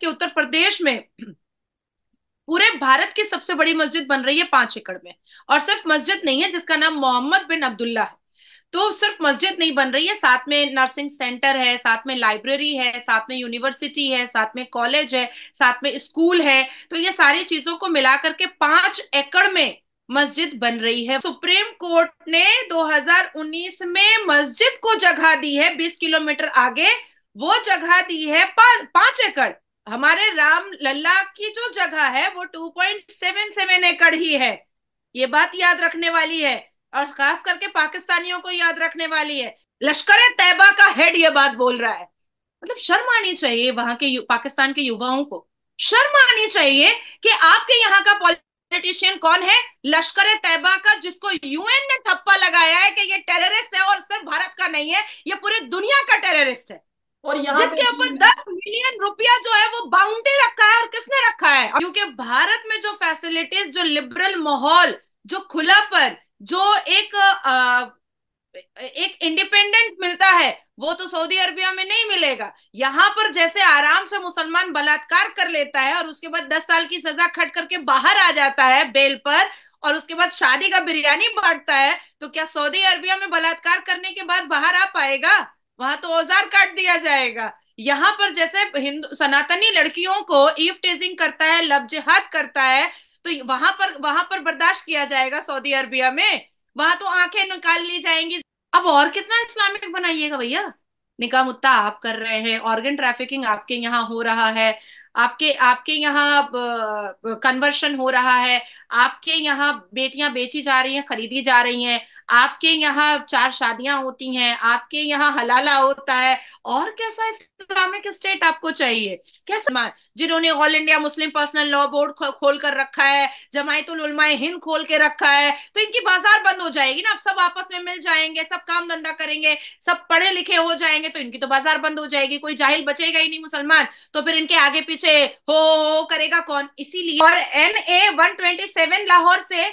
कि उत्तर प्रदेश में पूरे भारत की सबसे बड़ी मस्जिद बन रही है पांच एकड़ में और सिर्फ मस्जिद नहीं है जिसका नाम मोहम्मद बिन अब्दुल्ला है तो सिर्फ मस्जिद नहीं बन रही है साथ में नर्सिंग सेंटर है साथ में लाइब्रेरी है साथ में यूनिवर्सिटी है साथ में कॉलेज है साथ में स्कूल है तो ये सारी चीजों को मिला करके पांच एकड़ में मस्जिद बन रही है सुप्रीम कोर्ट ने 2019 में मस्जिद को जगह दी है 20 किलोमीटर आगे वो जगह दी है पांच एकड़ हमारे राम लल्ला की जो जगह है वो 2.77 एकड़ ही है ये बात याद रखने वाली है और खास करके पाकिस्तानियों को याद रखने वाली है लश्कर तैयबा का हेड ये बात बोल रहा है मतलब शर्म आनी चाहिए वहां के पाकिस्तान के युवाओं को शर्म आनी चाहिए कि आपके यहाँ का पॉलिटिशियन कौन है लश्कर तैबा का जिसको यूएन ने ठप्पा लगाया है कि ये टेररिस्ट है और सिर्फ भारत का नहीं है ये पूरी दुनिया का टेररिस्ट है और यहाँ जिसके ऊपर दस मिलियन रुपया जो है वो बाउंड्री रखा है और किसने रखा है क्योंकि भारत में जो फैसिलिटीज जो लिबरल माहौल जो खुलापन जो एक आ, एक इंडिपेंडेंट मिलता है वो तो सऊदी अरबिया में नहीं मिलेगा यहाँ पर जैसे आराम से मुसलमान बलात्कार कर लेता है और उसके बाद दस साल की सजा खट करके बाहर आ जाता है बेल पर और उसके बाद शादी का बिरयानी बांटता है तो क्या सऊदी अरबिया में बलात्कार करने के बाद बाहर आ पाएगा वहां तो औजार काट दिया जाएगा यहाँ पर जैसे हिंदू सनातनी लड़कियों को ईफ टेजिंग करता है लव जिहाद करता है तो वहां पर वहां पर बर्दाश्त किया जाएगा सऊदी अरबिया में वहां तो आंखें निकाल ली जाएंगी अब और कितना इस्लामिक बनाइएगा भैया निका मुत्ता आप कर रहे हैं ऑर्गन ट्रैफिकिंग आपके यहाँ हो रहा है आपके आपके यहाँ कन्वर्शन हो रहा है आपके यहाँ बेटियां बेची जा रही हैं खरीदी जा रही हैं आपके यहाँ चार शादियां होती हैं आपके यहाँ हलाला होता है और कैसा इस्लामिक स्टेट आपको चाहिए कैसा जिन्होंने All India Muslim personal law board खोल कर रखा है जमायतुल उलमाए हिंद खोल के रखा है तो इनकी बाजार बंद हो जाएगी ना आप सब आपस में मिल जाएंगे सब काम धंधा करेंगे सब पढ़े लिखे हो जाएंगे तो इनकी तो बाजार बंद हो जाएगी कोई जाहिल बचेगा ही नहीं मुसलमान तो फिर इनके आगे पीछे हो हो, हो करेगा कौन इसीलिए और N A one twenty seven Lahore से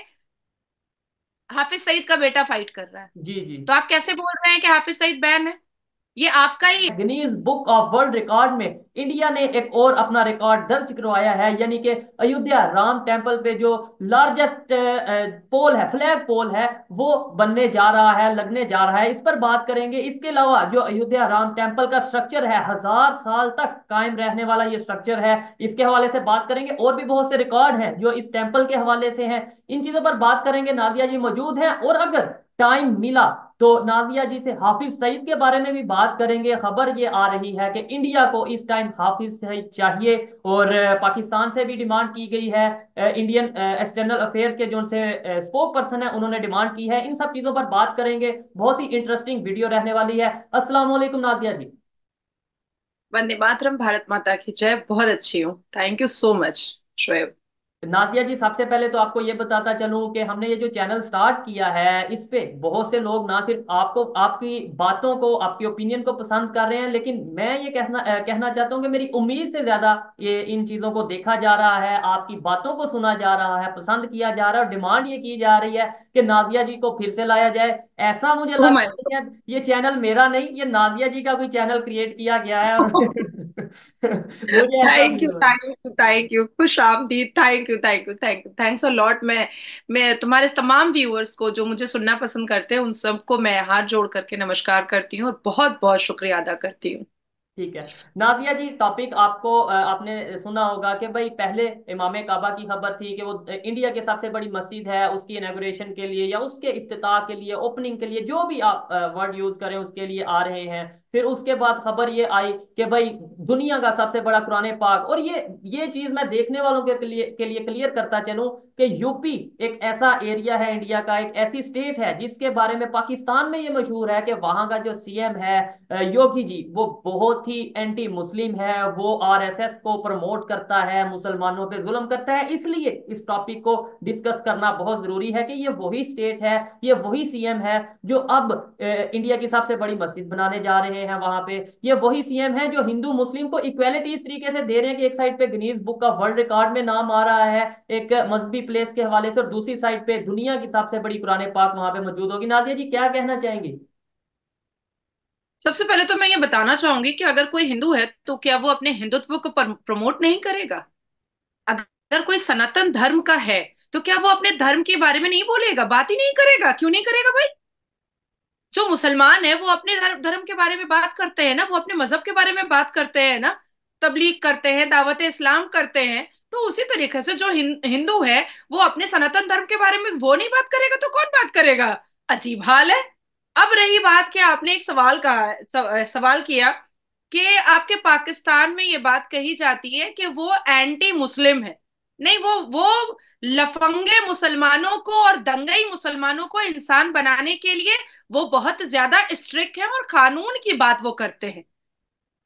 हाफिज सईद का बेटा फाइट कर रहा है जी जी तो आप कैसे बोल रहे हैं कि हाफिज सईद बैन है ये आपका ही Guinness book of world record में इंडिया ने एक और अपना रिकॉर्ड दर्ज करवाया है यानी कि अयोध्या राम टेंपल पे जो लार्जेस्ट पोल है फ्लैग पोल है वो बनने जा रहा है लगने जा रहा है इस पर बात करेंगे इसके अलावा जो अयोध्या राम टेंपल का स्ट्रक्चर है हजार साल तक कायम रहने वाला ये स्ट्रक्चर है इसके हवाले से बात करेंगे और भी बहुत से रिकॉर्ड है जो इस टेम्पल के हवाले से है इन चीजों पर बात करेंगे नादिया जी मौजूद है और अगर टाइम मिला तो नाजिया जी से हाफिज सईद के बारे में भी बात करेंगे खबर ये आ रही है कि इंडिया को इस टाइम हाफिज सईद चाहिए और पाकिस्तान से भी डिमांड की गई है इंडियन एक्सटर्नल अफेयर के जो उनसे स्पोक पर्सन है उन्होंने डिमांड की है इन सब चीजों पर बात करेंगे बहुत ही इंटरेस्टिंग वीडियो रहने वाली है असलाम नाजिया जी वंदे मातरम भारत माता की जय बहुत अच्छी हूँ thank you so much Shoaib Nazia ji सबसे पहले तो आपको ये बताता चलूं कि हमने ये जो चैनल स्टार्ट किया है इस पे बहुत से लोग ना सिर्फ आपको आपकी बातों को आपकी ओपिनियन को पसंद कर रहे हैं लेकिन मैं ये कहना कहना चाहता हूँ कि मेरी उम्मीद से ज्यादा ये इन चीजों को देखा जा रहा है आपकी बातों को सुना जा रहा है पसंद किया जा रहा है और डिमांड ये की जा रही है कि नाजिया जी को फिर से लाया जाए ऐसा मुझे तो लगता है ये चैनल मेरा नहीं ये नाजिया जी का कोई चैनल क्रिएट किया गया है thank you thank you thank you खुश आमदीद thank you thank you thank you thanks a lot मैं मैं तुम्हारे तमाम व्यूअर्स को जो मुझे सुनना पसंद करते हैं उन सबको मैं हाथ जोड़ करके नमस्कार करती हूँ और बहुत बहुत शुक्रिया अदा करती हूँ ठीक है नादिया जी टॉपिक आपको आपने सुना होगा कि भाई पहले इमाम काबा की खबर थी कि वो इंडिया के सबसे बड़ी मस्जिद है उसकी इनाग्रेशन के लिए या उसके इफ्तः के लिए ओपनिंग के लिए जो भी आप वर्ड यूज करें उसके लिए आ रहे हैं फिर उसके बाद खबर ये आई कि भाई दुनिया का सबसे बड़ा पुराने पाक और ये ये चीज मैं देखने वालों के लिए के लिए क्लियर करता चलूँ कि यूपी एक ऐसा एरिया है इंडिया का एक ऐसी स्टेट है जिसके बारे में पाकिस्तान में ये मशहूर है कि वहां का जो सी है योगी जी वो बहुत ही एंटी मुस्लिम है वो आरएसएस को प्रमोट करता है मुसलमानों पे जुलम करता है इसलिए इस टॉपिक को डिस्कस करना बहुत जरूरी है कि ये वही स्टेट है ये वही सीएम है जो अब ए, इंडिया की सबसे बड़ी मस्जिद बनाने जा रहे हैं वहां पे ये वही सीएम है जो हिंदू मुस्लिम को इक्वेलिटी इस तरीके से दे रहे हैं कि एक साइड पे गिनीज बुक का वर्ल्ड रिकॉर्ड में नाम आ रहा है एक मजहबी प्लेस के हवाले से और दूसरी साइड पे दुनिया की सबसे बड़ी पुराने पाक वहां पे मौजूद होगी नादिया जी क्या कहना चाहेंगी सबसे पहले तो मैं ये बताना चाहूंगी कि अगर कोई हिंदू है तो क्या वो अपने हिंदुत्व को प्रमोट नहीं करेगा अगर कोई सनातन धर्म का है तो क्या वो अपने धर्म के बारे में नहीं बोलेगा बात ही नहीं करेगा क्यों नहीं करेगा भाई जो मुसलमान है वो अपने धर्म के बारे में बात करते हैं ना वो अपने मजहब के बारे में बात करते हैं ना तबलीग करते हैं दावत इस्लाम करते हैं तो उसी तरीके से जो हिंदू है वो अपने सनातन धर्म के बारे में वो नहीं बात करेगा तो कौन बात करेगा अजीब हाल है अब रही बात कि आपने एक सवाल कहा सवाल किया कि आपके पाकिस्तान में ये बात कही जाती है कि वो एंटी मुस्लिम है नहीं वो वो लफंगे मुसलमानों को और दंगई मुसलमानों को इंसान बनाने के लिए वो बहुत ज्यादा स्ट्रिक्ट है और कानून की बात वो करते हैं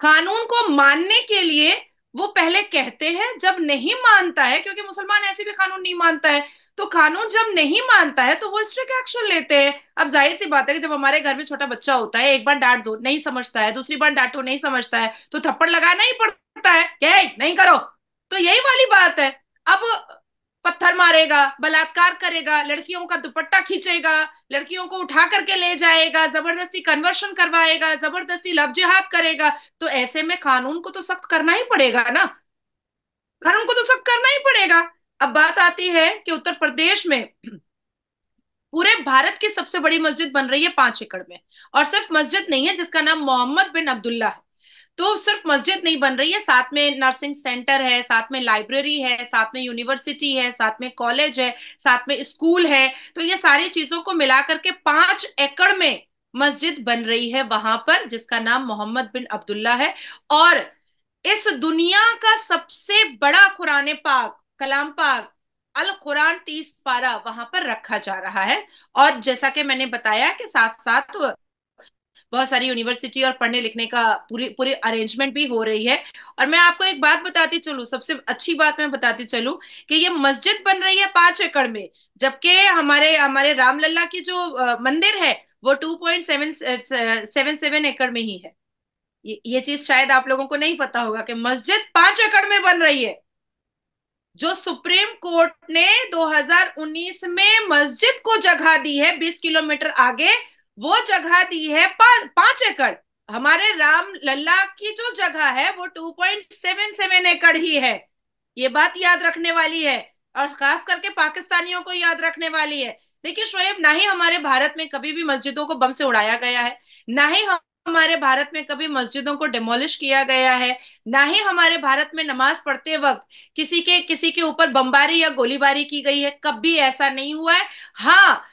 कानून को मानने के लिए वो पहले कहते हैं जब नहीं मानता है क्योंकि मुसलमान ऐसे भी कानून नहीं मानता है तो कानून जब नहीं मानता है तो वो स्ट्रिक्ट एक्शन लेते हैं अब जाहिर सी बात है कि जब हमारे घर में छोटा बच्चा होता है एक बार डांट दो नहीं समझता है दूसरी बार डांटो नहीं समझता है तो थप्पड़ लगाना ही पड़ता है क्या नहीं करो तो यही वाली बात है अब पत्थर मारेगा बलात्कार करेगा लड़कियों का दुपट्टा खींचेगा लड़कियों को उठा करके ले जाएगा जबरदस्ती कन्वर्शन करवाएगा जबरदस्ती लव जिहाद करेगा तो ऐसे में कानून को तो सख्त करना ही पड़ेगा ना कानून को तो सख्त करना ही पड़ेगा अब बात आती है कि उत्तर प्रदेश में पूरे भारत की सबसे बड़ी मस्जिद बन रही है पांच एकड़ में और सिर्फ मस्जिद नहीं है जिसका नाम मोहम्मद बिन अब्दुल्ला है तो सिर्फ मस्जिद नहीं बन रही है साथ में नर्सिंग सेंटर है साथ में लाइब्रेरी है साथ में यूनिवर्सिटी है साथ में कॉलेज है साथ में स्कूल है तो ये सारी चीजों को मिला करके पांच एकड़ में मस्जिद बन रही है वहां पर जिसका नाम मोहम्मद बिन अब्दुल्ला है और इस दुनिया का सबसे बड़ा कुरान पाक कलाम पाक अल कुरान तीस पारा वहां पर रखा जा रहा है और जैसा कि मैंने बताया कि साथ साथ बहुत सारी यूनिवर्सिटी और पढ़ने लिखने का पूरी पूरी अरेंजमेंट भी हो रही है और मैं आपको एक बात बताती चलू सबसे अच्छी बात मैं बताती चलू कि ये मस्जिद बन रही है पांच एकड़ में जबकि हमारे हमारे रामलला की जो मंदिर है वो two point seven seven seven एकड़ में ही है ये, ये चीज शायद आप लोगों को नहीं पता होगा कि मस्जिद पांच एकड़ में बन रही है जो सुप्रीम कोर्ट ने 2019 में मस्जिद को जगह दी है 20 किलोमीटर आगे वो जगह दी है पा, पांच एकड़ हमारे राम लल्ला की जो जगह है वो 2.77 एकड़ ही है ये बात याद रखने वाली है और खास करके पाकिस्तानियों को याद रखने वाली है देखिए शोएब ना ही हमारे भारत में कभी भी मस्जिदों को बम से उड़ाया गया है ना ही हम हमारे भारत में कभी मस्जिदों को डिमोलिश किया गया है ना ही हमारे भारत में नमाज पढ़ते वक्त किसी के किसी के ऊपर बमबारी या गोलीबारी की गई है कभी ऐसा नहीं हुआ है हाँ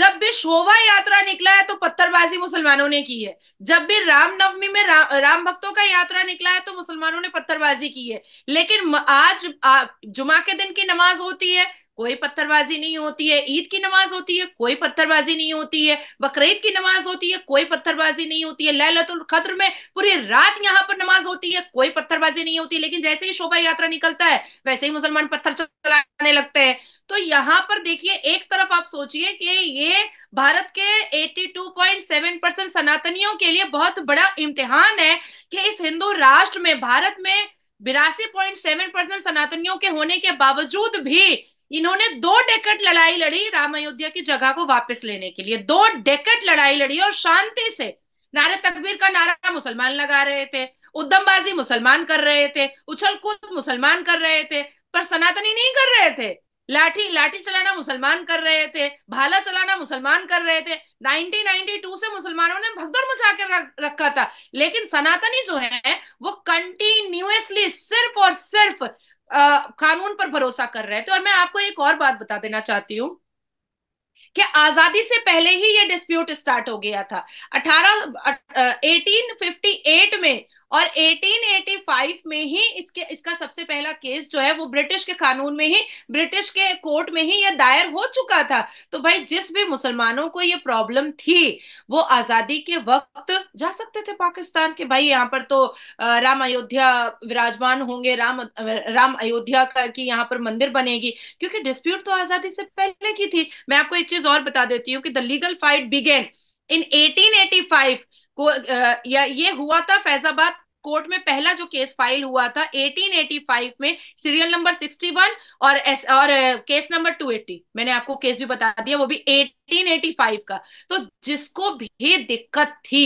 जब भी शोभा यात्रा निकला है तो पत्थरबाजी मुसलमानों ने की है जब भी रामनवमी में रा, राम भक्तों का यात्रा निकला है तो मुसलमानों ने पत्थरबाजी की है लेकिन आज, आज जुमा के दिन की नमाज होती है कोई पत्थरबाजी नहीं होती है ईद की नमाज होती है कोई पत्थरबाजी नहीं होती है बकरीद की नमाज होती है कोई पत्थरबाजी नहीं होती है लहलतुल कद्र में पूरी रात यहाँ पर नमाज होती है कोई पत्थरबाजी नहीं होती लेकिन जैसे ही शोभा यात्रा निकलता है वैसे ही मुसलमान पत्थर चलाने लगते हैं तो यहाँ पर देखिए एक तरफ आप सोचिए कि ये भारत के 82.7 परसेंट सनातनियों के लिए बहुत बड़ा इम्तिहान है कि इस हिंदू राष्ट्र में भारत में बिरासी पॉइंट सेवन परसेंट सनातनियों के होने के बावजूद भी इन्होंने दो डेकट लड़ाई लड़ी राम अयोध्या की जगह को वापस लेने के लिए दो डेकट लड़ाई लड़ी और शांति से नारे तकबीर का नारा मुसलमान लगा रहे थे उद्दमबाजी मुसलमान कर रहे थे उछल कूद मुसलमान कर रहे थे पर सनातनी नहीं कर रहे थे लाठी लाठी चलाना मुसलमान कर रहे थे भाला चलाना मुसलमान कर रहे थे 1992 से मुसलमानों ने भगदड़ मचा कर रखा था लेकिन सनातनी जो है वो कंटिन्यूसली सिर्फ और सिर्फ कानून पर भरोसा कर रहे थे तो और मैं आपको एक और बात बता देना चाहती हूँ कि आजादी से पहले ही ये डिस्प्यूट स्टार्ट हो गया था 18 1858 में और 1885 में ही इसके इसका सबसे पहला केस जो है वो ब्रिटिश के कानून में ही ब्रिटिश के कोर्ट में ही ये दायर हो चुका था तो भाई जिस भी मुसलमानों को ये प्रॉब्लम थी वो आजादी के वक्त जा सकते थे पाकिस्तान के भाई यहाँ पर तो राम अयोध्या विराजमान होंगे राम राम अयोध्या का की यहाँ पर मंदिर बनेगी क्योंकि डिस्प्यूट तो आजादी से पहले की थी मैं आपको एक चीज और बता देती हूँ कि the legal fight begin in 1885 को या ये हुआ था फैजाबाद कोर्ट में पहला जो केस फाइल हुआ था 1885 में सीरियल नंबर 61 और एस, और केस नंबर 280 मैंने आपको केस भी बता दिया वो भी 1885 का तो जिसको भी दिक्कत थी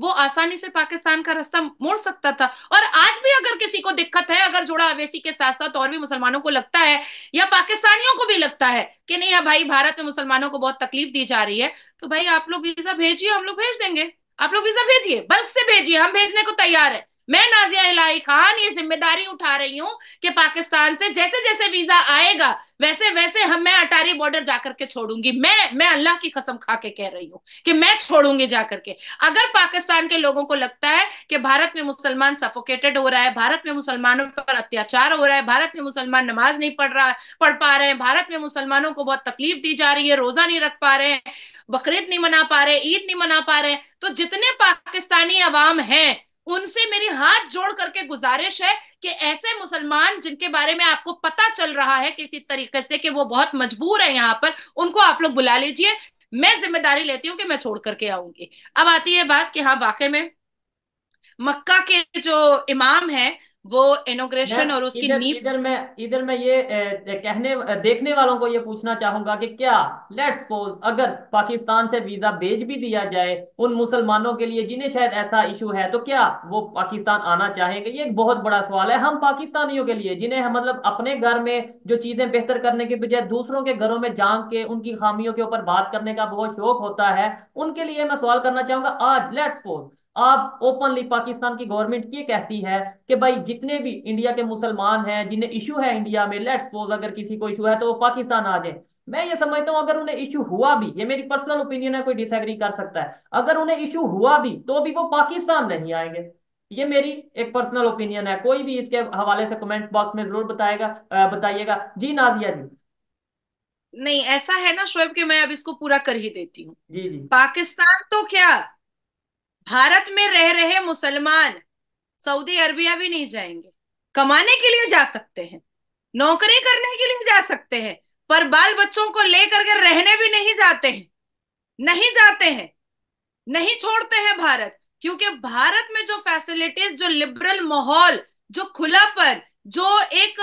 वो आसानी से पाकिस्तान का रास्ता मोड़ सकता था और आज भी अगर किसी को दिक्कत है अगर जोड़ा अवेसी के साथ साथ और भी मुसलमानों को लगता है या पाकिस्तानियों को भी लगता है कि नहीं यार भाई भारत में मुसलमानों को बहुत तकलीफ दी जा रही है तो भाई आप लोग वीजा भेजिए हम लोग भेज देंगे आप लोग वीजा भेजिए बल्क से भेजिए हम भेजने को तैयार है मैं नाजिया इलाही खान ये जिम्मेदारी उठा रही हूँ कि पाकिस्तान से जैसे जैसे वीजा आएगा वैसे वैसे हम मैं अटारी बॉर्डर जाकर के छोड़ूंगी मैं मैं अल्लाह की कसम खा के कह रही हूँ कि मैं छोड़ूंगी जाकर के अगर पाकिस्तान के लोगों को लगता है कि भारत में मुसलमान सफोकेटेड हो रहा है भारत में मुसलमानों पर अत्याचार हो रहा है भारत में मुसलमान नमाज नहीं पढ़ रहा पढ़ पा रहे हैं भारत में मुसलमानों को बहुत तकलीफ दी जा रही है रोजा नहीं रख पा रहे हैं बकरीद नहीं मना पा रहे ईद नहीं मना पा रहे तो जितने पाकिस्तानी अवाम हैं उनसे मेरी हाथ जोड़ करके गुजारिश है कि ऐसे मुसलमान जिनके बारे में आपको पता चल रहा है किसी तरीके से कि वो बहुत मजबूर है यहाँ पर उनको आप लोग बुला लीजिए मैं जिम्मेदारी लेती हूँ कि मैं छोड़ करके आऊंगी अब आती है बात कि हाँ वाकई में मक्का के जो इमाम है वो इनोग्रेशन और उसकी इदर, इधर मैं इधर मैं ये ए, कहने देखने वालों को ये पूछना चाहूंगा कि क्या लेट सपोज अगर पाकिस्तान से वीजा भेज भी दिया जाए उन मुसलमानों के लिए जिन्हें शायद ऐसा इशू है तो क्या वो पाकिस्तान आना चाहेंगे ये एक बहुत बड़ा सवाल है हम पाकिस्तानियों के लिए जिन्हें मतलब अपने घर में जो चीजें बेहतर करने के बजाय दूसरों के घरों में जाम के उनकी खामियों के ऊपर बात करने का बहुत शौक होता है उनके लिए मैं सवाल करना चाहूंगा आज लेट सपोज आप ओपनली पाकिस्तान की गवर्नमेंट ये कहती है कि भाई जितने भी इंडिया के मुसलमान हैं जिन्हें इशू है इंडिया में लेट्स सपोज अगर किसी को इशू है तो वो पाकिस्तान आ जाए मैं ये समझता हूँ अगर उन्हें इशू हुआ भी ये मेरी पर्सनल ओपिनियन है कोई डिसग्री कर सकता है अगर उन्हें इशू हुआ भी तो भी वो पाकिस्तान नहीं आएंगे ये मेरी एक पर्सनल ओपिनियन है कोई भी इसके हवाले से कमेंट बॉक्स में जरूर बताएगा बताइएगा जी नाजिया जी नहीं ऐसा है ना शोएब कि मैं अब इसको पूरा कर ही देती हूँ जी जी पाकिस्तान तो क्या भारत में रह रहे मुसलमान सऊदी अरबिया भी नहीं जाएंगे कमाने के लिए जा सकते हैं नौकरी करने के लिए जा सकते हैं पर बाल बच्चों को लेकर के रहने भी नहीं जाते हैं नहीं जाते हैं नहीं छोड़ते हैं भारत क्योंकि भारत में जो फैसिलिटीज जो लिबरल माहौल जो खुलापन जो एक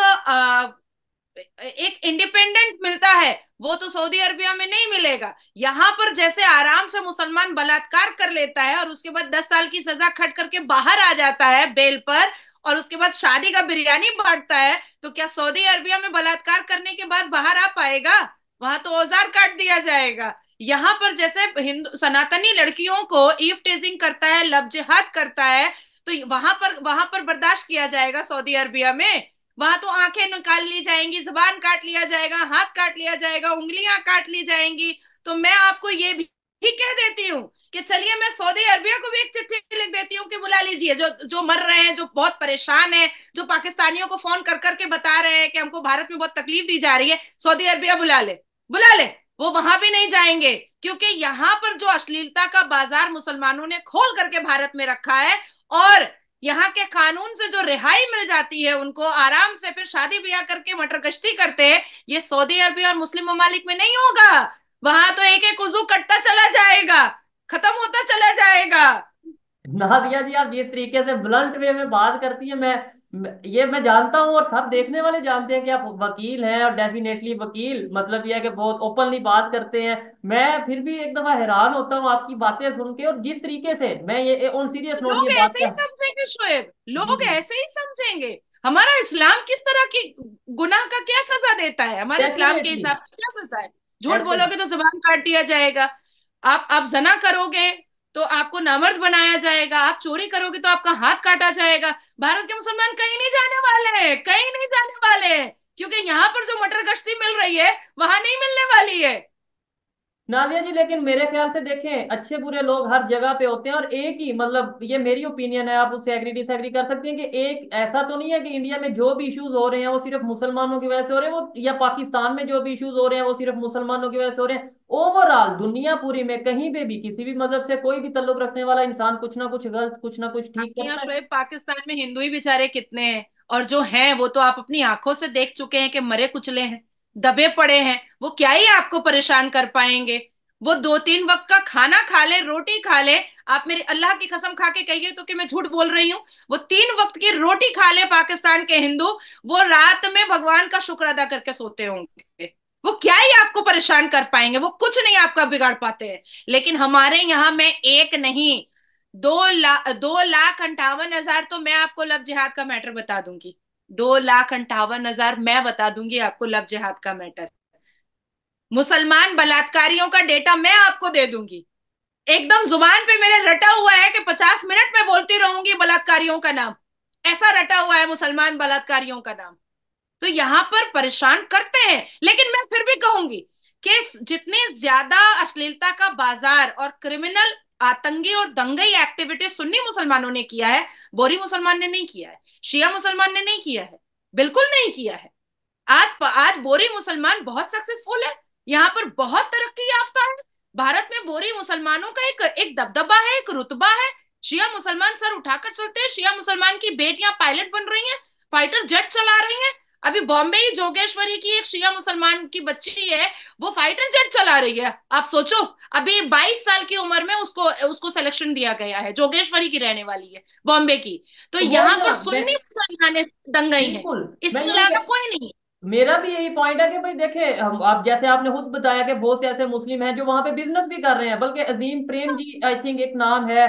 एक इंडिपेंडेंट मिलता है वो तो सऊदी अरबिया में नहीं मिलेगा यहाँ पर जैसे आराम से मुसलमान बलात्कार कर लेता है और उसके बाद दस साल की सजा खट करके बाहर आ जाता है बेल पर और उसके बाद शादी का बिरयानी बांटता है तो क्या सऊदी अरबिया में बलात्कार करने के बाद बाहर आ पाएगा वहां तो औजार काट दिया जाएगा यहाँ पर जैसे हिंदू सनातनी लड़कियों को ईफ टेजिंग करता है जिहाद करता है तो वहां पर वहां पर बर्दाश्त किया जाएगा सऊदी अरबिया में वहां तो आंखें निकाल ली जाएंगी जबान काट लिया जाएगा हाथ काट लिया जाएगा उंगलियां काट ली जाएंगी तो मैं आपको ये भी कह देती हूँ कि चलिए मैं सऊदी अरबिया को भी एक चिट्ठी लिख देती हूँ कि बुला लीजिए जो जो मर रहे हैं जो बहुत परेशान है जो पाकिस्तानियों को फोन कर करके बता रहे हैं कि हमको भारत में बहुत तकलीफ दी जा रही है सऊदी अरबिया बुला ले बुला ले वो वहां भी नहीं जाएंगे क्योंकि यहाँ पर जो अश्लीलता का बाजार मुसलमानों ने खोल करके भारत में रखा है और यहाँ के कानून से जो रिहाई मिल जाती है उनको आराम से फिर शादी ब्याह करके मटर कश्ती करते हैं ये सऊदी अरबी और मुस्लिम ममालिक में नहीं होगा वहां तो एक एक उजू कटता चला जाएगा खत्म होता चला जाएगा नाजिया जी आप जिस तरीके से ब्लंट वे में बात करती है मैं ये मैं जानता हूँ और सब देखने वाले जानते हैं कि आप वकील हैं और डेफिनेटली वकील मतलब यह है कि बहुत ओपनली बात करते हैं मैं फिर भी एक दफा हैरान होता हूँ आपकी बातें सुन के और जिस तरीके से मैं ये ऑन सीरियस नोट ये बात ऐसे ही समझेंगे शोएब लोग ऐसे ही समझेंगे हमारा इस्लाम किस तरह की गुनाह का क्या सजा देता है हमारे इस्लाम के हिसाब से क्या सजा है झूठ बोलोगे तो जबान काट दिया जाएगा आप आप जना करोगे तो आपको नमर्द बनाया जाएगा आप चोरी करोगे तो आपका हाथ काटा जाएगा भारत के मुसलमान कहीं नहीं जाने वाले हैं कहीं नहीं जाने वाले हैं क्योंकि यहाँ पर जो मटर गश्ती मिल रही है वहां नहीं मिलने वाली है नादिया जी लेकिन मेरे ख्याल से देखें अच्छे बुरे लोग हर जगह पे होते हैं और एक ही मतलब ये मेरी ओपिनियन है आप उससे एग्री डिसएग्री कर सकते हैं कि एक ऐसा तो नहीं है कि इंडिया में जो भी इश्यूज हो रहे हैं वो सिर्फ मुसलमानों की वजह से हो रहे हैं वो या पाकिस्तान में जो भी इश्यूज हो रहे हैं वो सिर्फ मुसलमानों की वजह से हो रहे हैं ओवरऑल दुनिया पूरी में कहीं पे भी किसी भी मजहब से कोई भी तल्लुक रखने वाला इंसान कुछ ना कुछ गलत कुछ ना कुछ ठीक शोएब पाकिस्तान में हिंदू ही बेचारे कितने हैं और जो हैं वो तो आप अपनी आंखों से देख चुके हैं कि मरे कुचले हैं दबे पड़े हैं वो क्या ही आपको परेशान कर पाएंगे वो दो तीन वक्त का खाना खा ले रोटी खा ले आप मेरे अल्लाह की कसम खा के कहिए तो कि मैं झूठ बोल रही हूँ वो तीन वक्त की रोटी खा ले पाकिस्तान के हिंदू वो रात में भगवान का शुक्र अदा करके सोते होंगे वो क्या ही आपको परेशान कर पाएंगे वो कुछ नहीं आपका बिगाड़ पाते हैं लेकिन हमारे यहाँ में एक नहीं दो लाख दो लाख अंठावन हजार तो मैं आपको लव जिहाद का मैटर बता दूंगी दो लाख अंठावन हजार मैं बता दूंगी आपको लव जिहाद का मैटर मुसलमान बलात्कारियों का डेटा मैं आपको दे दूंगी एकदम जुबान पे मेरे रटा हुआ है कि पचास मिनट में बोलती रहूंगी बलात्कारियों का नाम ऐसा रटा हुआ है मुसलमान बलात्कारियों का नाम तो यहां पर परेशान करते हैं लेकिन मैं फिर भी कहूंगी कि जितने ज्यादा अश्लीलता का बाजार और क्रिमिनल आतंकी और दंगई एक्टिविटी सुन्नी मुसलमानों ने किया है बोरी मुसलमान ने नहीं किया है शिया मुसलमान ने नहीं किया है बिल्कुल नहीं किया है आज आज बोरी मुसलमान बहुत सक्सेसफुल है यहाँ पर बहुत तरक्की याफ्ता है भारत में बोरी मुसलमानों का एक एक दबदबा है एक रुतबा है शिया मुसलमान सर उठाकर चलते हैं शिया मुसलमान की बेटियां पायलट बन रही हैं फाइटर जेट चला रही हैं अभी बॉम्बे ही जोगेश्वरी की एक शिया मुसलमान की बच्ची है वो फाइटर जेट चला रही है आप सोचो अभी 22 साल की उम्र में उसको उसको सिलेक्शन दिया गया है जोगेश्वरी की रहने वाली है बॉम्बे की तो, तो यहाँ पर सुन्नी मुसलमान दंगई है इसके अलावा कोई नहीं मेरा भी यही पॉइंट है कि भाई देखे हम आप जैसे आपने खुद बताया कि बहुत से ऐसे मुस्लिम हैं जो वहां पे बिजनेस भी कर रहे हैं बल्कि अजीम प्रेम जी आई थिंक एक नाम है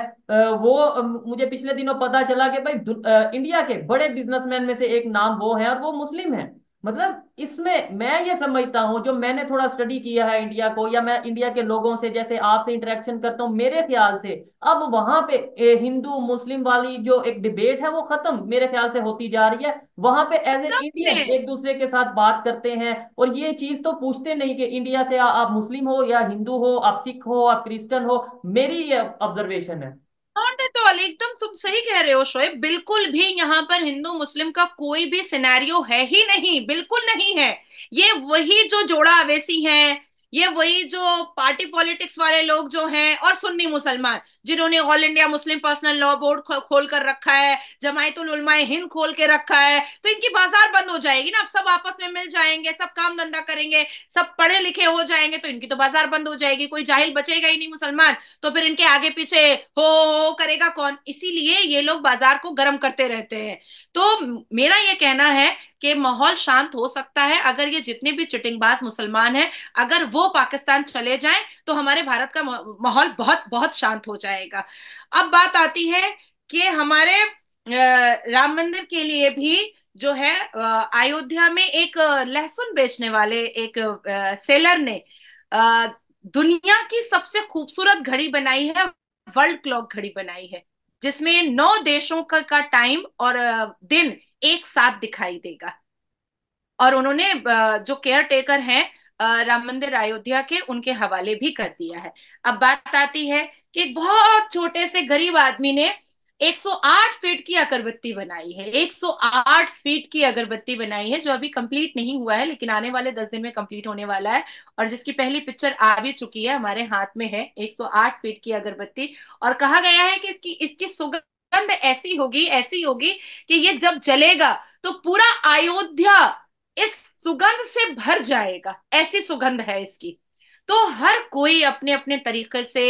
वो मुझे पिछले दिनों पता चला कि भाई इंडिया के बड़े बिजनेसमैन में से एक नाम वो है और वो मुस्लिम है मतलब इसमें मैं ये समझता हूँ जो मैंने थोड़ा स्टडी किया है इंडिया को या मैं इंडिया के लोगों से जैसे आपसे इंटरेक्शन करता हूँ मेरे ख्याल से अब वहां पे हिंदू मुस्लिम वाली जो एक डिबेट है वो खत्म मेरे ख्याल से होती जा रही है वहां पे एज ए इंडियन एक दूसरे के साथ बात करते हैं और ये चीज तो पूछते नहीं कि इंडिया से आ, आप मुस्लिम हो या हिंदू हो आप सिख हो आप क्रिश्चन हो मेरी ये ऑब्जर्वेशन है नॉट एट ऑल एकदम तुम सही कह रहे हो शोएब बिल्कुल भी यहाँ पर हिंदू मुस्लिम का कोई भी सिनेरियो है ही नहीं बिल्कुल नहीं है ये वही जो जोड़ा अवेसी हैं ये वही जो पार्टी पॉलिटिक्स वाले लोग जो हैं और सुन्नी मुसलमान जिन्होंने All India Muslim personal law board खोल कर रखा है जमायतुल उलमाए हिंद खोल के रखा है तो इनकी बाजार बंद हो जाएगी ना अब सब आपस में मिल जाएंगे सब काम धंधा करेंगे सब पढ़े लिखे हो जाएंगे तो इनकी तो बाजार बंद हो जाएगी कोई जाहिल बचेगा ही नहीं मुसलमान तो फिर इनके आगे पीछे हो हो करेगा कौन इसीलिए ये लोग बाजार को गर्म करते रहते हैं तो मेरा ये कहना है कि माहौल शांत हो सकता है अगर ये जितने भी चिटिंगबाज मुसलमान हैं अगर वो पाकिस्तान चले जाएं तो हमारे भारत का माहौल बहुत बहुत शांत हो जाएगा अब बात आती है कि हमारे राम मंदिर के लिए भी जो है अयोध्या में एक लहसुन बेचने वाले एक सेलर ने दुनिया की सबसे खूबसूरत घड़ी बनाई है वर्ल्ड क्लॉक घड़ी बनाई है जिसमें नौ देशों का, का टाइम और दिन एक साथ दिखाई देगा और उन्होंने जो केयर टेकर हैं राम मंदिर अयोध्या के उनके हवाले भी कर दिया है अब बात आती है कि बहुत छोटे से गरीब आदमी ने 108 फीट की अगरबत्ती बनाई है 108 फीट की अगरबत्ती बनाई है जो अभी कंप्लीट नहीं हुआ है लेकिन आने वाले दस दिन में कंप्लीट होने वाला है और जिसकी पहली पिक्चर आ भी चुकी है हमारे हाथ में है 108 फीट की अगरबत्ती और कहा गया है कि इसकी इसकी सुगंध गंध ऐसी होगी ऐसी होगी कि ये जब जलेगा तो पूरा अयोध्या इस सुगंध से भर जाएगा ऐसी सुगंध है इसकी तो हर कोई अपने अपने तरीके से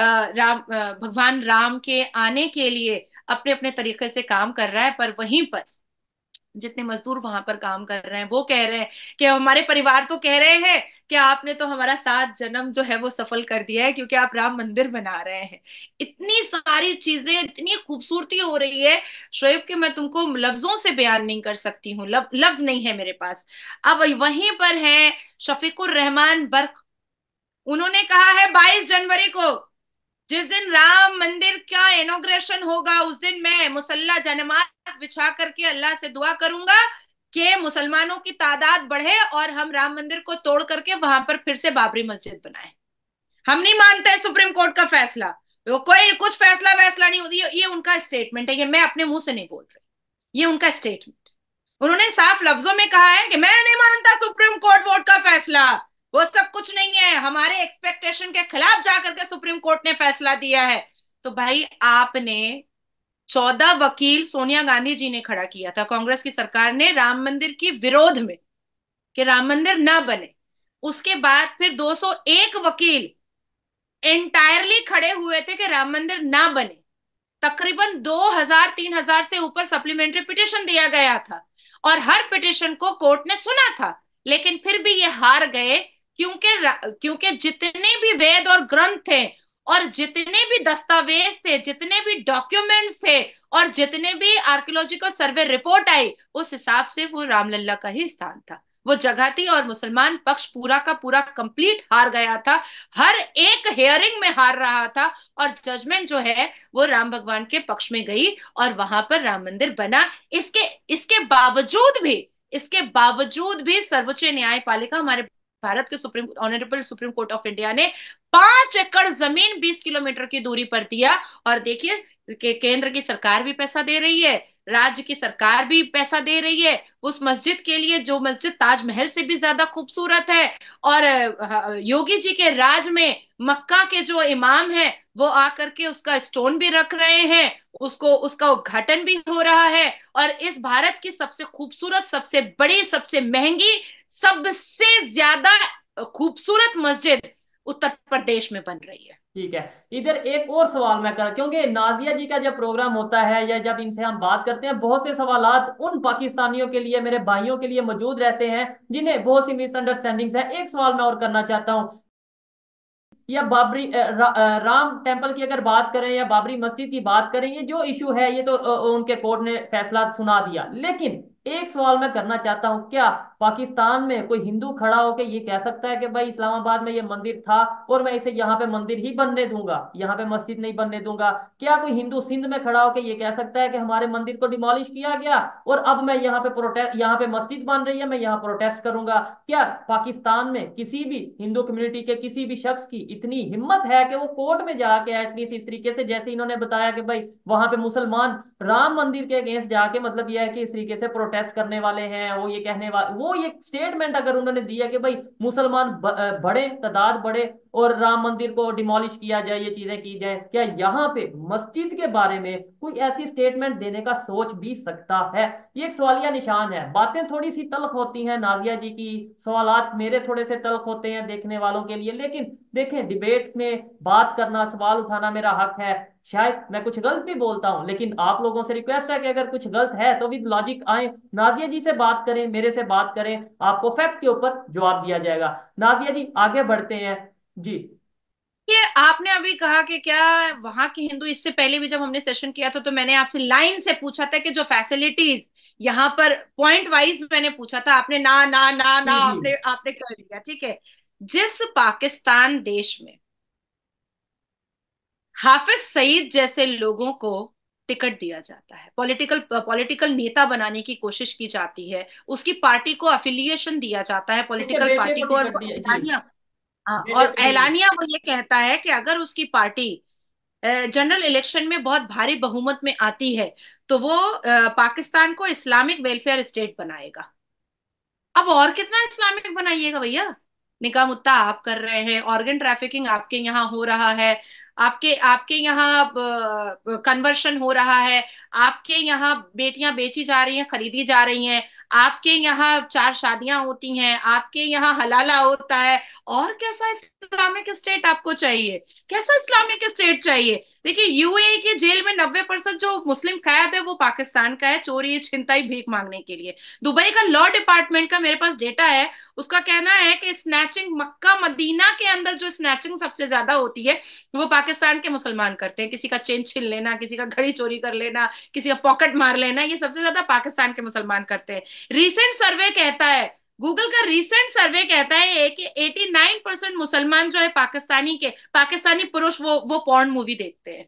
राम भगवान राम के आने के लिए अपने अपने तरीके से काम कर रहा है पर वहीं पर जितने मजदूर वहां पर काम कर रहे हैं वो कह रहे हैं कि हमारे परिवार तो कह रहे हैं कि आपने तो हमारा सात जन्म जो है वो सफल कर दिया है क्योंकि आप राम मंदिर बना रहे हैं इतनी सारी चीजें इतनी खूबसूरती हो रही है शोएब के मैं तुमको लफ्जों से बयान नहीं कर सकती हूँ लफ्ज नहीं है मेरे पास अब वहीं पर है शफीकुर रहमान बर्क उन्होंने कहा है बाईस जनवरी को जिस दिन राम मंदिर का इनोग्रेशन होगा उस दिन मैं मुसल्ला जनमाज बिछा करके अल्लाह से दुआ करूंगा कि मुसलमानों की तादाद बढ़े और हम राम मंदिर को तोड़ करके वहां पर फिर से बाबरी मस्जिद बनाए हम नहीं मानते सुप्रीम कोर्ट का फैसला तो कोई कुछ फैसला वैसला नहीं होती ये उनका स्टेटमेंट है ये मैं अपने मुंह से नहीं बोल रही ये उनका स्टेटमेंट उन्होंने साफ लफ्जों में कहा है कि मैं नहीं मानता सुप्रीम कोर्ट वोट का फैसला वो सब कुछ नहीं है हमारे एक्सपेक्टेशन के खिलाफ जाकर के सुप्रीम कोर्ट ने फैसला दिया है तो भाई आपने चौदह वकील सोनिया गांधी जी ने खड़ा किया था कांग्रेस की सरकार ने राम मंदिर की विरोध में कि राम मंदिर ना बने उसके बाद फिर 201 वकील एंटायरली खड़े हुए थे कि राम मंदिर ना बने तकरीबन 2000 3000 से ऊपर सप्लीमेंट्री पिटिशन दिया गया था और हर पिटिशन को कोर्ट ने सुना था लेकिन फिर भी ये हार गए क्योंकि क्योंकि जितने भी वेद और ग्रंथ थे और जितने भी दस्तावेज थे जितने भी डॉक्यूमेंट्स थे और जितने भी आर्कियोलॉजिकल सर्वे रिपोर्ट आई उस हिसाब से वो रामलला का ही स्थान था वो जगह थी और मुसलमान पक्ष पूरा का पूरा कंप्लीट हार गया था हर एक हेयरिंग में हार रहा था और जजमेंट जो है वो राम भगवान के पक्ष में गई और वहां पर राम मंदिर बना इसके इसके बावजूद भी इसके बावजूद भी सर्वोच्च न्यायपालिका हमारे भारत के supreme honourable supreme court of India ने पांच एकड़ जमीन बीस किलोमीटर की दूरी पर दिया और देखिए के, केंद्र की सरकार भी पैसा दे रही है राज्य की सरकार भी पैसा दे रही है उस मस्जिद के लिए जो मस्जिद ताजमहल से भी ज्यादा खूबसूरत है और योगी जी के राज में मक्का के जो इमाम है वो आकर के उसका स्टोन भी रख रहे हैं उसको उसका उद्घाटन भी हो रहा है और इस भारत की सबसे खूबसूरत सबसे बड़ी सबसे महंगी सबसे ज्यादा खूबसूरत मस्जिद उत्तर प्रदेश में बन रही है ठीक है इधर एक और सवाल मैं कर क्योंकि नाजिया जी का जब प्रोग्राम होता है या जब इनसे हम बात करते हैं बहुत से सवाल उन पाकिस्तानियों के लिए मेरे भाइयों के लिए मौजूद रहते हैं जिन्हें बहुत सी मिसअंडरस्टैंडिंग्स है एक सवाल मैं और करना चाहता हूँ या बाबरी रा, राम टेम्पल की अगर बात करें या बाबरी मस्जिद की बात करें ये जो इशू है ये तो उनके कोर्ट ने फैसला सुना दिया लेकिन एक सवाल मैं करना चाहता हूँ क्या पाकिस्तान में कोई हिंदू खड़ा होकर ये कह सकता है कि भाई इस्लामाबाद में ये मंदिर था और मैं इसे यहाँ पे मंदिर ही बनने दूंगा यहाँ पे मस्जिद नहीं बनने दूंगा क्या कोई हिंदू सिंध में खड़ा होकर ये कह सकता है कि हमारे मंदिर को डिमोलिश किया गया और अब मैं यहाँ पे प्रोटेस्ट यहाँ पे मस्जिद बन रही है मैं यहाँ प्रोटेस्ट करूंगा क्या पाकिस्तान में किसी भी हिंदू कम्युनिटी के किसी भी शख्स की इतनी हिम्मत है कि वो कोर्ट में जाके एटलीस्ट इस तरीके से जैसे इन्होंने बताया कि भाई वहां पे मुसलमान राम मंदिर के अगेंस्ट जाके मतलब यह है कि इस तरीके से प्रोटेस्ट करने वाले हैं वो ये कहने वाले वो वो ये स्टेटमेंट अगर उन्होंने दिया कि भाई मुसलमान बढ़े तादाद बढ़े और राम मंदिर को डिमोलिश किया जाए ये चीजें की जाए क्या यहाँ पे मस्जिद के बारे में कोई ऐसी स्टेटमेंट देने का सोच भी सकता है ये एक सवालिया निशान है बातें थोड़ी सी तलख होती हैं नाजिया जी की सवाल मेरे थोड़े से तलख होते हैं देखने वालों के लिए लेकिन देखें डिबेट में बात करना सवाल उठाना मेरा हक है शायद मैं कुछ गलत भी बोलता हूँ लेकिन आप लोगों से रिक्वेस्ट है कि अगर कुछ गलत है तो विद लॉजिक आए नादिया जी से बात करें मेरे से बात करें आपको फैक्ट के ऊपर जवाब दिया जाएगा नादिया जी आगे बढ़ते हैं जी ये आपने अभी कहा कि क्या वहां के हिंदू इससे पहले भी जब हमने सेशन किया था तो मैंने आपसे लाइन से पूछा था कि जो फैसिलिटीज यहाँ पर पॉइंट वाइज मैंने पूछा था आपने ना ना ना ना आपने आपने कर दिया ठीक है जिस पाकिस्तान देश में हाफिज सईद जैसे लोगों को टिकट दिया जाता है पॉलिटिकल पॉलिटिकल uh, नेता बनाने की कोशिश की जाती है उसकी पार्टी को अफिलिएशन दिया जाता है पॉलिटिकल अच्छा, पार्टी को और एलानिया हाँ, और एलानिया वो ये कहता है कि अगर उसकी पार्टी जनरल इलेक्शन में बहुत भारी बहुमत में आती है तो वो पाकिस्तान को इस्लामिक वेलफेयर स्टेट बनाएगा अब और कितना इस्लामिक बनाइएगा भैया निकाह मुद्दा आप कर रहे हैं ऑर्गन ट्रैफिकिंग आपके यहाँ हो रहा है आपके आपके यहाँ कन्वर्शन हो रहा है आपके यहाँ बेटियां बेची जा रही हैं खरीदी जा रही हैं आपके यहाँ चार शादियां होती हैं आपके यहाँ हलाला होता है और कैसा इस्लामिक स्टेट आपको चाहिए कैसा इस्लामिक स्टेट चाहिए देखिए यूएई के जेल में नब्बे परसेंट जो मुस्लिम कैद है वो पाकिस्तान का है चोरी छिंताई भीख मांगने के लिए दुबई का लॉ डिपार्टमेंट का मेरे पास डेटा है उसका कहना है कि स्नैचिंग मक्का मदीना के अंदर जो स्नैचिंग सबसे ज्यादा होती है वो पाकिस्तान के मुसलमान करते हैं किसी का चेन छीन लेना किसी का घड़ी चोरी कर लेना किसी का पॉकेट मार लेना ये सबसे ज्यादा पाकिस्तान के मुसलमान करते हैं रिसेंट सर्वे कहता है गूगल का रिसेंट सर्वे कहता है कि 89 परसेंट मुसलमान जो है पाकिस्तानी के पाकिस्तानी पुरुष वो वो पॉर्न मूवी देखते हैं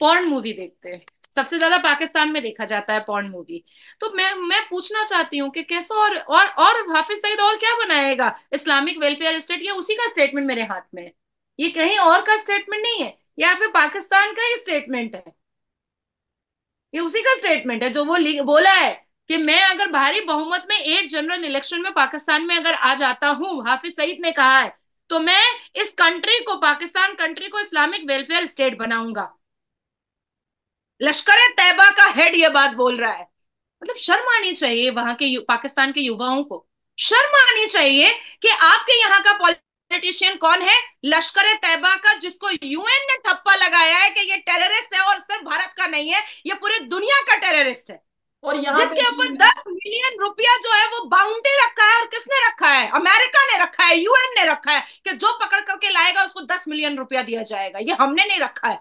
पॉर्न मूवी देखते हैं सबसे ज्यादा पाकिस्तान में देखा जाता है पॉर्न मूवी तो मैं मैं पूछना चाहती हूँ कि कैसा और और और हाफिज सईद और क्या बनाएगा इस्लामिक वेलफेयर स्टेट ये उसी का स्टेटमेंट मेरे हाथ में है ये कहीं और का स्टेटमेंट नहीं है ये आपके पाकिस्तान का ही स्टेटमेंट है ये उसी का स्टेटमेंट है जो वो बोला है कि मैं अगर भारी बहुमत में एट जनरल इलेक्शन में पाकिस्तान में अगर आ जाता हूँ हाफिज सईद ने कहा है तो मैं इस कंट्री को पाकिस्तान कंट्री को इस्लामिक वेलफेयर स्टेट बनाऊंगा लश्कर तैयबा का हेड ये बात बोल रहा है मतलब शर्म आनी चाहिए वहां के पाकिस्तान के युवाओं को शर्म आनी चाहिए कि आपके यहाँ का पॉलिटिशियन कौन है लश्कर तैयबा का जिसको यूएन ने ठप्पा लगाया है कि ये टेररिस्ट है और सिर्फ भारत का नहीं है ये पूरी दुनिया का टेररिस्ट है और यहाँ जिसके ऊपर दस मिलियन रुपया जो है वो बाउंड्री रखा है और किसने रखा है अमेरिका ने रखा है यूएन ने रखा है कि जो पकड़ करके लाएगा उसको दस मिलियन रुपया दिया जाएगा ये हमने नहीं रखा है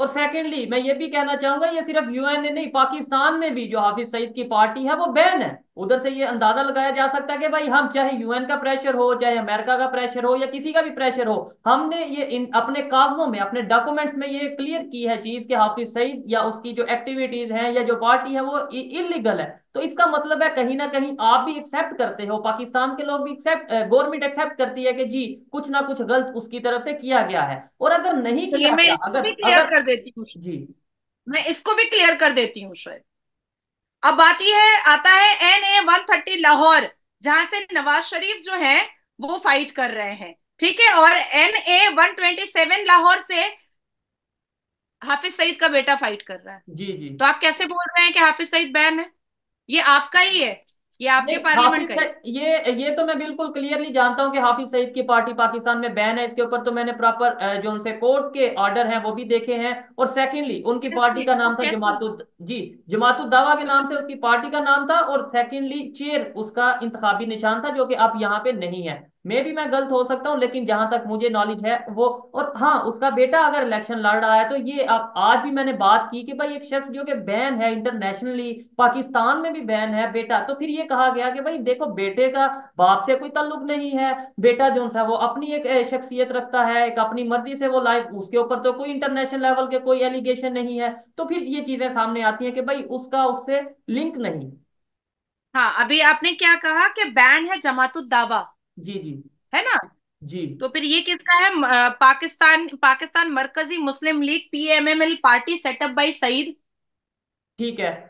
और सेकेंडली मैं ये भी कहना चाहूंगा ये सिर्फ यूएन ने नहीं पाकिस्तान में भी जो हाफिज सईद की पार्टी है वो बैन है उधर से ये अंदाजा लगाया जा सकता है कि भाई हम चाहे यूएन का प्रेशर हो चाहे अमेरिका का प्रेशर हो या किसी का भी प्रेशर हो हमने ये इन अपने कागजों में अपने डॉक्यूमेंट्स में ये क्लियर की है चीज के हाफिज सईद या उसकी जो एक्टिविटीज हैं या जो पार्टी है वो इलीगल है तो इसका मतलब है कहीं ना कहीं आप भी एक्सेप्ट करते हो पाकिस्तान के लोग भी एक्सेप्ट गवर्नमेंट एक्सेप्ट करती है कि जी कुछ ना कुछ गलत उसकी तरफ से किया गया है और अगर नहीं किया अगर, अगर कर देती हूँ जी मैं इसको भी क्लियर कर देती हूँ शायद अब आती है आता है N A one thirty Lahore जहां से नवाज शरीफ जो है वो फाइट कर रहे हैं ठीक है और N A one twenty seven Lahore से हाफिज सईद का बेटा फाइट कर रहा है जी जी तो आप कैसे बोल रहे हैं कि हाफिज सईद बैन है ये आपका ही है ये आपके पार्लियामेंट ये ये तो मैं बिल्कुल क्लियरली जानता हूँ कि हाफिज सईद की पार्टी पाकिस्तान में बैन है इसके ऊपर तो मैंने प्रॉपर जो उनसे कोर्ट के ऑर्डर हैं वो भी देखे हैं और सेकेंडली उनकी पार्टी का नाम था जमातु जी जमातु दावा के नाम से उसकी पार्टी का नाम था और सेकेंडली चेयर उसका इंतजामी निशान था जो कि आप यहाँ पे नहीं है मे भी मैं गलत हो सकता हूँ लेकिन जहां तक मुझे नॉलेज है वो और हाँ उसका बेटा अगर इलेक्शन लड़ रहा है तो ये आप आज भी मैंने बात की कि भाई एक शख्स जो कि बैन है इंटरनेशनली पाकिस्तान में भी बैन है बेटा तो फिर ये कहा गया कि भाई देखो बेटे का बाप से कोई ताल्लुक नहीं है बेटा जो सा वो अपनी एक शख्सियत रखता है एक अपनी मर्जी से वो लाइफ उसके ऊपर तो कोई इंटरनेशनल लेवल के कोई एलिगेशन नहीं है तो फिर ये चीजें सामने आती है कि भाई उसका उससे लिंक नहीं हाँ अभी आपने क्या कहा कि बैन है जमातुल दावा जी जी है ना जी तो फिर ये किसका है Pakistan Pakistan Markazi Muslim league PMML party setup by Saeed ठीक है